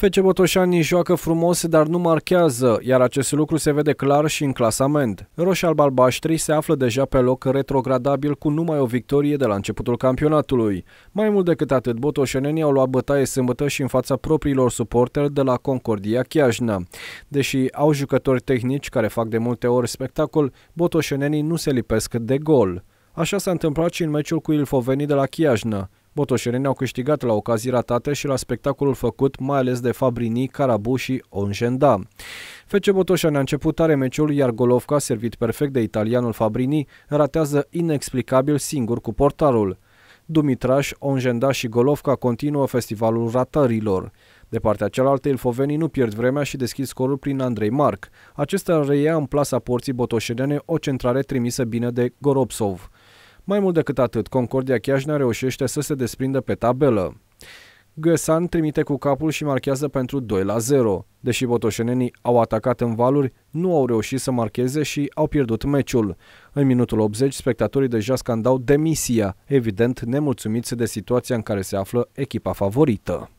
FC Botoșani joacă frumos, dar nu marchează, iar acest lucru se vede clar și în clasament. Balbaștri se află deja pe loc retrogradabil cu numai o victorie de la începutul campionatului. Mai mult decât atât, botoșenenii au luat bătaie sâmbătă și în fața propriilor suporteri de la Concordia Chiajna. Deși au jucători tehnici care fac de multe ori spectacol, botoșenenii nu se lipesc de gol. Așa s-a întâmplat și în meciul cu Ilfovenii de la Chiajna. Botoșenii au câștigat la ocazii ratate și la spectacolul făcut mai ales de Fabrini, Carabu și Onjenda. FC Botoșani a început tare meciul, iar Golovca, servit perfect de italianul Fabrini, ratează inexplicabil singur cu portarul. Dumitraș, Onjenda și Golovca continuă festivalul ratărilor. De partea cealaltă, ilfovenii nu pierd vremea și deschid scorul prin Andrei Marc. Acesta reia în plasa porții botoșenene o centrare trimisă bine de Gorobsov. Mai mult decât atât, Concordia Chiajna reușește să se desprindă pe tabelă. Găsan trimite cu capul și marchează pentru 2 la 0. Deși botoșenenii au atacat în valuri, nu au reușit să marcheze și au pierdut meciul. În minutul 80, spectatorii deja scandau demisia, evident nemulțumiți de situația în care se află echipa favorită.